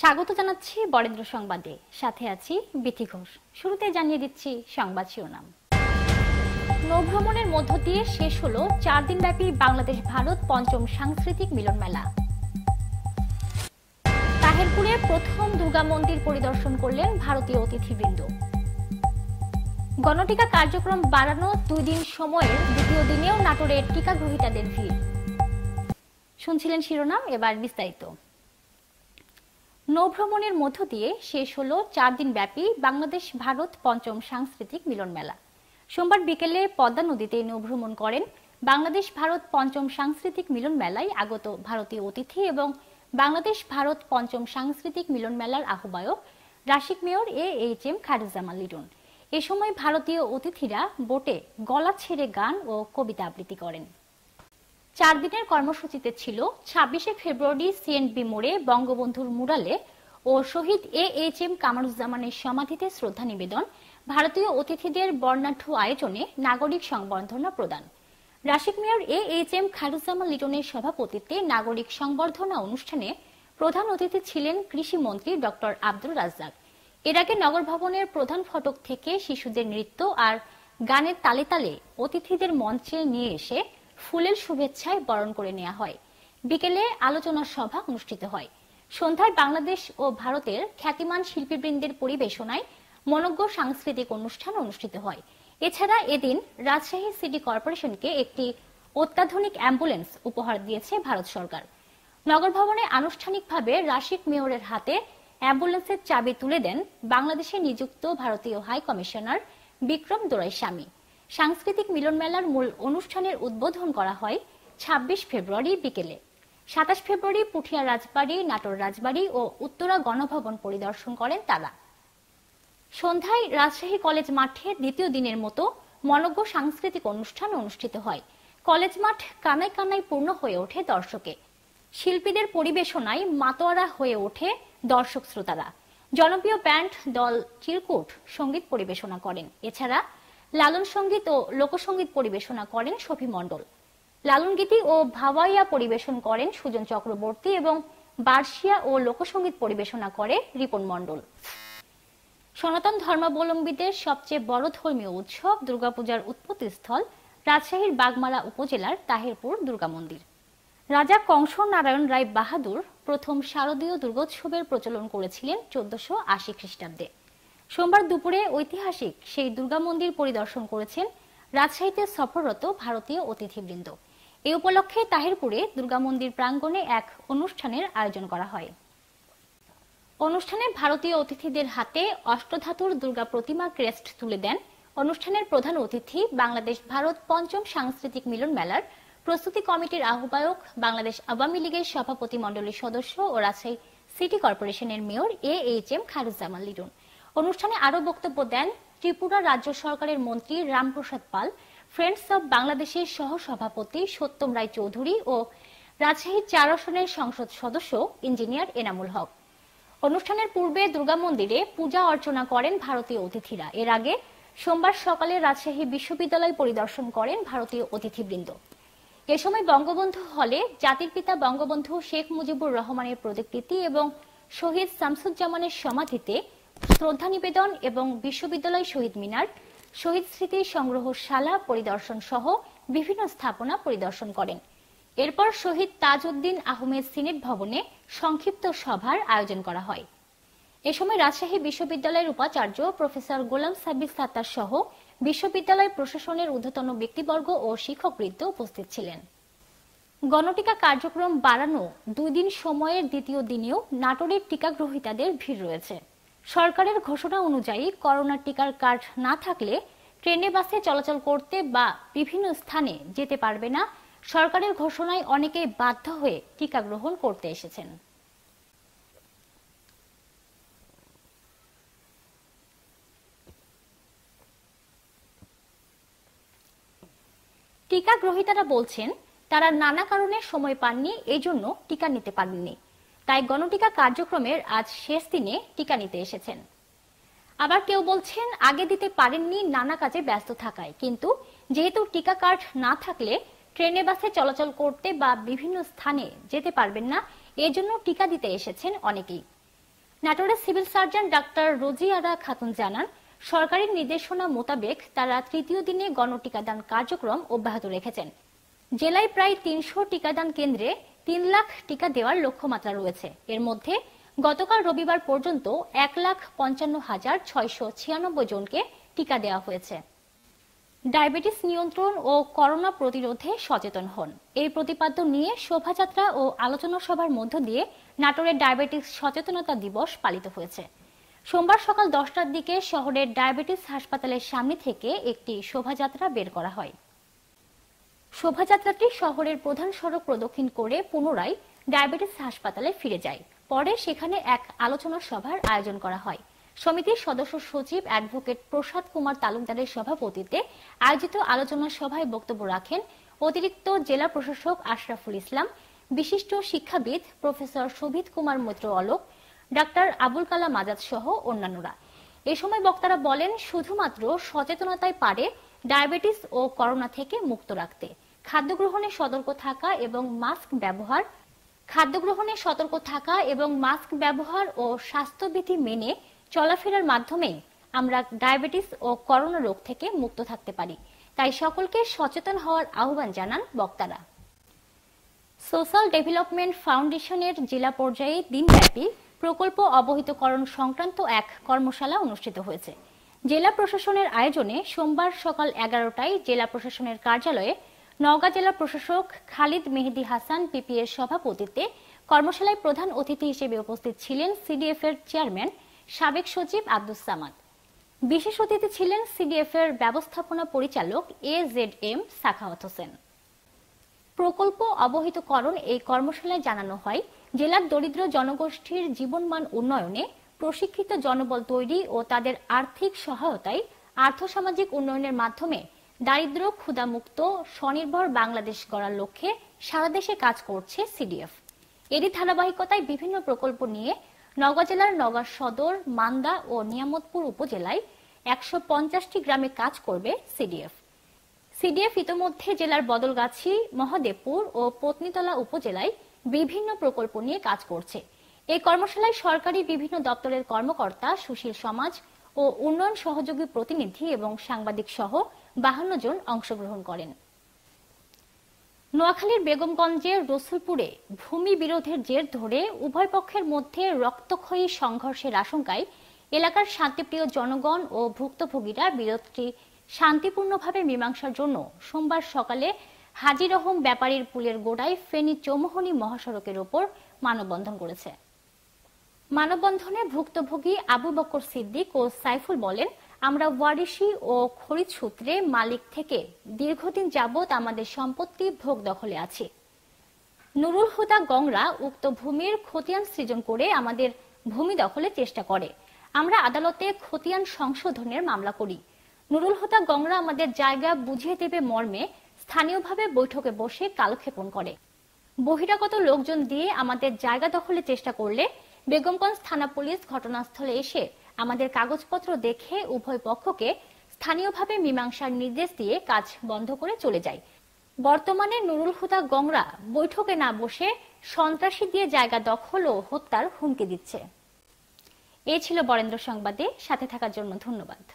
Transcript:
স্বাগত জানাচ্ছি বরেন্দ্র সংবাদে সাথে আছি বিথি ঘোষ শুরুতে জানিয়ে দিচ্ছি সংবাদ শিরোনাম নৌভ্রমণের মধ্য দিয়ে শেষ হল চার দিনব্যাপী বাংলাদেশ ভারত পঞ্চম সাংস্কৃতিক মিলন মেলা তাহেরপুরে প্রথম দুর্গা মন্দির পরিদর্শন করলেন ভারতীয় অতিথিবৃন্দ গণটিকা কার্যক্রম বাড়ানো দুই দিন সময়ের দ্বিতীয় দিনেও নাটোরের টিকা গ্রহীতাদের ভিড় শুনছিলেন শিরোনাম এবার বিস্তারিত নৌভ্রমণের মধ্য দিয়ে শেষ হলো চার দিন ব্যাপী বাংলাদেশ ভারত পঞ্চম সাংস্কৃতিক মিলন মেলা সোমবার বিকেলে পদ্মা নদীতে নৌভ্রমণ করেন বাংলাদেশ ভারত পঞ্চম সাংস্কৃতিক মিলন মেলায় আগত ভারতীয় অতিথি এবং বাংলাদেশ ভারত পঞ্চম সাংস্কৃতিক মিলন মেলার আহ্বায়ক রাশিক mayor A H M Khairuzzaman Liton এ সময় ভারতীয় অতিথিরা বোটে গলা ছেড়ে গান ও কবিতা আবৃত্তি করেন চার দিনের কর্মসূচিতে ছিল ছাব্বিশে ফেব্রুয়ারি সিএনবি মোড়ে বঙ্গবন্ধুর মুরালে ও শহীদ এ এইচ এম কামারুজ্জামানের সমাধিতে শ্রদ্ধা নিবেদন ভারতীয় অতিথিদের বর্ণাঢ্য আয়োজনে নাগরিক সংবর্ধনা প্রদান রাশিক mayor A H M Khairuzzaman লিটনের সভাপতিত্বে নাগরিক সংবর্ধনা অনুষ্ঠানে প্রধান অতিথি ছিলেন কৃষিমন্ত্রী ড আব্দুর রাজ্জাক এর আগে নগর ভবনের প্রধান ফটক থেকে শিশুদের নৃত্য আর গানের তালে তালে অতিথিদের মঞ্চে নিয়ে এসে ফুলের শুভেচ্ছায় বরণ করে নেওয়া হয় বিকেলে আলোচনা সভা অনুষ্ঠিত হয় সন্ধ্যায় বাংলাদেশ ও ভারতের খ্যাতিমান শিল্পীবৃন্দের পরিবেশনায় মনজ্ঞ সাংস্কৃতিক অনুষ্ঠান অনুষ্ঠিত হয় এছাড়া এদিন রাজশাহী সিটি কর্পোরেশনকে একটি অত্যাধুনিক অ্যাম্বুলেন্স উপহার দিয়েছে ভারত সরকার নগর ভবনে আনুষ্ঠানিকভাবে রাশিক মেয়রের হাতে অ্যাম্বুলেন্সের চাবি তুলে দেন বাংলাদেশে নিযুক্ত ভারতীয় হাই কমিশনার বিক্রম দোরাইস্বামী সাংস্কৃতিক মিলন মেলার মূল অনুষ্ঠানের উদ্বোধন করা হয় ২৬ ফেব্রুয়ারি বিকেলে সাতাশ ফেব্রুয়ারি পুঠিয়া রাজবাড়ি নাটোর রাজবাড়ি ও উত্তরা গণভবন পরিদর্শন করেন তারা সন্ধ্যায় রাজশাহী কলেজ মাঠে দ্বিতীয় দিনের মতো মনজ্ঞ সাংস্কৃতিক অনুষ্ঠান অনুষ্ঠিত হয় কলেজ মাঠ কানাই কানাই পূর্ণ হয়ে ওঠে দর্শকে শিল্পীদের পরিবেশনায় মাতোয়ারা হয়ে ওঠে দর্শক শ্রোতারা জনপ্রিয় ব্যান্ড দল চিরকুট সঙ্গীত পরিবেশনা করেন এছাড়া লালন সঙ্গীত ও লোকসঙ্গীত পরিবেশনা করেন সফি মণ্ডল লালন গীতি ও ভাওয়াইয়া পরিবেশন করেন সুজন চক্রবর্তী এবং বার্ষিয়া ও লোকসঙ্গীত পরিবেশনা করে রিপন মণ্ডল সনাতন ধর্মাবলম্বীদের সবচেয়ে বড় ধর্মীয় উৎসব দুর্গাপূজার উৎপত্তিস্থল রাজশাহীর বাগমারা উপজেলার তাহিরপুর দুর্গা মন্দির রাজা কংস নারায়ণ রায় বাহাদুর প্রথম শারদীয় দুর্গোৎসবের প্রচলন করেছিলেন চোদ্দশো আশি খ্রিস্টাব্দে সোমবার দুপুরে ঐতিহাসিক সেই দুর্গা মন্দির পরিদর্শন করেছেন রাজশাহীতে সফররত ভারতীয় অতিথিবৃন্দ এ উপলক্ষে তাহিরপুরে দুর্গা মন্দির প্রাঙ্গণে এক অনুষ্ঠানের আয়োজন করা হয় অনুষ্ঠানে ভারতীয় অতিথিদের হাতে অষ্টধাতুর দুর্গা প্রতিমা ক্রেস্ট তুলে দেন অনুষ্ঠানের প্রধান অতিথি বাংলাদেশ ভারত পঞ্চম সাংস্কৃতিক মিলন মেলার প্রস্তুতি কমিটির আহ্বায়ক বাংলাদেশ আওয়ামী লীগের সভাপতি মণ্ডলীর সদস্য ও রাজশাহী সিটি কর্পোরেশনের mayor A H M Khairuzzaman Liton অনুষ্ঠানে আরো বক্তব্য দেন ত্রিপুরা রাজ্য সরকারের মন্ত্রী রামপ্রসাদ পাল ফ্রেন্ডস অব বাংলাদেশের সহসভাপতি সত্যম রায় চৌধুরী ও রাজশাহী চার আসনের সংসদ সদস্য ইঞ্জিনিয়ার এনামুল হক অনুষ্ঠানের পূর্বে দুর্গা মন্দিরে পূজা অর্চনা করেন ভারতীয় অতিথিরা এর আগে সোমবার সকালে রাজশাহী বিশ্ববিদ্যালয় পরিদর্শন করেন ভারতীয় অতিথিবৃন্দ এ সময় বঙ্গবন্ধু হলে জাতির পিতা বঙ্গবন্ধু শেখ মুজিবুর রহমানের প্রতিকৃতি এবং শহীদ শামসুজ্জামানের সমাধিতে শ্রদ্ধা নিবেদন এবং বিশ্ববিদ্যালয় শহীদ মিনার শহীদ স্মৃতি সংগ্রহশালা পরিদর্শন সহ বিভিন্ন স্থাপনা পরিদর্শন করেন এরপর শহীদ তাজউদ্দিন আহমেদ সিনেট ভবনে সংক্ষিপ্ত সভার আয়োজন করা হয় এ সময় রাজশাহী বিশ্ববিদ্যালয়ের উপাচার্য প্রফেসর গোলাম সাব্বির সাত্তার সহ বিশ্ববিদ্যালয় প্রশাসনের ঊর্ধ্বতন ব্যক্তিবর্গ ও শিক্ষকবৃন্দ উপস্থিত ছিলেন গণটিকা কার্যক্রম বাড়ানো দুই দিন সময়ের দ্বিতীয় দিনেও নাটোরের টিকাগ্রহীতাদের ভিড় রয়েছে সরকারের ঘোষণা অনুযায়ী করোনা টিকার কার্ড না থাকলে ট্রেনে বাসে চলাচল করতে বা বিভিন্ন স্থানে যেতে পারবে না সরকারের ঘোষণায় অনেকে বাধ্য হয়ে টিকা গ্রহণ করতে এসেছেন টিকা গ্রহীতারা বলছেন তারা নানা কারণে সময় পাননি এই জন্য টিকা নিতে পারেননি তাই গণটিকা কার্যক্রমের আজ শেষ দিনে টিকা নিতে এসেছেন আবার কেউ বলছেন আগে দিতে পারেননি নানা কাজে ব্যস্ত থাকায় কিন্তু যেহেতু টিকা কার্ড না থাকলে ট্রেনে বাসে চলাচল করতে বা বিভিন্ন স্থানে যেতে পারবেন না এজন্য টিকা দিতে এসেছেন অনেকেই নাটোরের civil surgeon doctor Roziara Khatun জানান সরকারি নির্দেশনা মোতাবেক তারা তৃতীয় দিনে গণটিকাদান কার্যক্রম অব্যাহত রেখেছেন জেলায় প্রায় তিনশো টিকাদান কেন্দ্রে তিন লাখ টিকা দেওয়ার লক্ষ্যমাত্রা রয়েছে এর মধ্যে গতকাল রবিবার পর্যন্ত এক লাখ পঞ্চান্ন হাজার ছয়শো ছিয়ানব্বই জনকে টিকা দেওয়া হয়েছে ডায়াবেটিস নিয়ন্ত্রণ ও করোনা প্রতিরোধে সচেতন হন এই প্রতিপাদ্য নিয়ে শোভাযাত্রা ও আলোচনা সভার মধ্য দিয়ে নাটোরের ডায়াবেটিস সচেতনতা দিবস পালিত হয়েছে সোমবার সকাল দশটার দিকে শহরের ডায়াবেটিস হাসপাতালের সামনে থেকে একটি শোভাযাত্রা বের করা হয় শোভাযাত্রাটি শহরের প্রধান সড়ক প্রদক্ষিণ করে পুনরায় ডায়াবেটিস হাসপাতালে ফিরে যায় পরে সেখানে এক আলোচনা সভার আয়োজন করা হয় সমিতির সদস্য সচিব অ্যাডভোকেট প্রসাদ কুমার তালুকদারের সভাপতিত্বে আয়োজিত আলোচনা সভায় বক্তব্য রাখেন অতিরিক্ত জেলা প্রশাসক আশরাফুল ইসলাম বিশিষ্ট শিক্ষাবিদ প্রফেসর শোভিত কুমার মৈত্র অলোক ডাক্তার আবুল কালাম আজাদ সহ অন্যান্যরা এ সময় বক্তারা বলেন শুধুমাত্র সচেতনতায় পারে ডায়াবেটিস ও করোনা থেকে মুক্ত রাখতে খাদ্য গ্রহণে সতর্ক থাকা এবং মাস্ক ব্যবহার খাদ্য গ্রহণে সতর্ক থাকা এবং মাস্ক ব্যবহার ও স্বাস্থ্যবিধি মেনে চলাফেরার মাধ্যমে আমরা ডায়াবেটিস ও করোনা রোগ থেকে মুক্ত থাকতে পারি তাই সকলকে সচেতন হওয়ার আহ্বান জানান বক্তারা সোশ্যাল ডেভেলপমেন্ট ফাউন্ডেশনের জেলা পর্যায়ে দিনব্যাপী প্রকল্প অবহিতকরণ সংক্রান্ত এক কর্মশালা অনুষ্ঠিত হয়েছে জেলা প্রশাসনের আয়োজনে সোমবার সকাল এগারোটায় জেলা প্রশাসনের কার্যালয়ে নওগাঁ জেলা প্রশাসক খালিদ মেহেদি হাসান পিপিএর সভাপতিত্বে কর্মশালায় প্রধান অতিথি হিসেবে উপস্থিত ছিলেন সিডিএফ এর চেয়ারম্যান সাবেক সচিব আব্দুস সামাদ বিশেষ অতিথি ছিলেন সিডিএফ এর ব্যবস্থাপনা পরিচালক A Z M Sakhawat Hossain প্রকল্প অবহিতকরণ এই কর্মশালায় জানানো হয় জেলার দরিদ্র জনগোষ্ঠীর জীবনমান উন্নয়নে প্রশিক্ষিত জনবল তৈরি ও তাদের আর্থিক সহায়তায় আর্থসামাজিক উন্নয়নের মাধ্যমে দারিদ্র ক্ষুধামুক্ত স্বনির্ভর বাংলাদেশ গড়ার লক্ষ্যে সারা দেশে কাজ করছে সিডিএফ এরই ধারাবাহিকতায় বিভিন্ন প্রকল্প নিয়ে নগা জেলার নগা সদর মান্দা ও নিয়ামতপুর উপজেলায় একশো পঞ্চাশটি গ্রামে কাজ করবে সিডিএফ সিডিএফ ইতোমধ্যে জেলার বদলগাছি মহাদেবপুর ও পত্নীতলা উপজেলায় বিভিন্ন প্রকল্প নিয়ে কাজ করছে এই কর্মশালায় সরকারি বিভিন্ন দপ্তরের কর্মকর্তা সুশীল সমাজ ও উন্নয়ন সহযোগী প্রতিনিধি এবং সাংবাদিক সহ বাহান্ন জন অংশগ্রহণ করেন নোয়াখালীর বেগমগঞ্জের রসুলপুরে ভূমি বিরোধের জের ধরে উভয় পক্ষের মধ্যে রক্তক্ষয়ী সংঘর্ষের আশঙ্কায় এলাকার শান্তিপ্রিয় জনগণ ও ভুক্তভোগীরা বিরোধটি শান্তিপূর্ণভাবে মীমাংসার জন্য সোমবার সকালে হাজিরহম ব্যাপারীর পুলের গোড়ায় ফেনী চৌমহনী মহাসড়কের ওপর মানববন্ধন করেছে মানববন্ধনে ভুক্তভোগী আবু বকর সিদ্দিক ও সাইফুল বলেন আমরা ওয়ারিশি ও খরিদ সূত্রে মালিক থেকে দীর্ঘদিন যাবৎ আমাদের সম্পত্তি ভোগ দখলে আছে নুরুল হুদা গংরা উক্ত ভূমির খতিয়ান সৃজন করে আমাদের ভূমি দখলে চেষ্টা করে আমরা আদালতে খতিয়ান সংশোধনের মামলা করি নুরুল হুদা গংরা আমাদের জায়গা বুঝিয়ে দেবে মর্মে স্থানীয়ভাবে বৈঠকে বসে কালক্ষেপণ করে বহিরাগত লোকজন দিয়ে আমাদের জায়গা দখলে চেষ্টা করলে বেগমগঞ্জ থানা পুলিশ ঘটনাস্থলে এসে আমাদের কাগজপত্র দেখে উভয় পক্ষকে স্থানীয়ভাবে মীমাংসার নির্দেশ দিয়ে কাজ বন্ধ করে চলে যায় বর্তমানে নুরুল হুদা গংরা বৈঠকে না বসে সন্ত্রাসী দিয়ে জায়গা দখল ও হত্যার হুমকি দিচ্ছে এ ছিল বরেন্দ্র সংবাদে সাথে থাকার জন্য ধন্যবাদ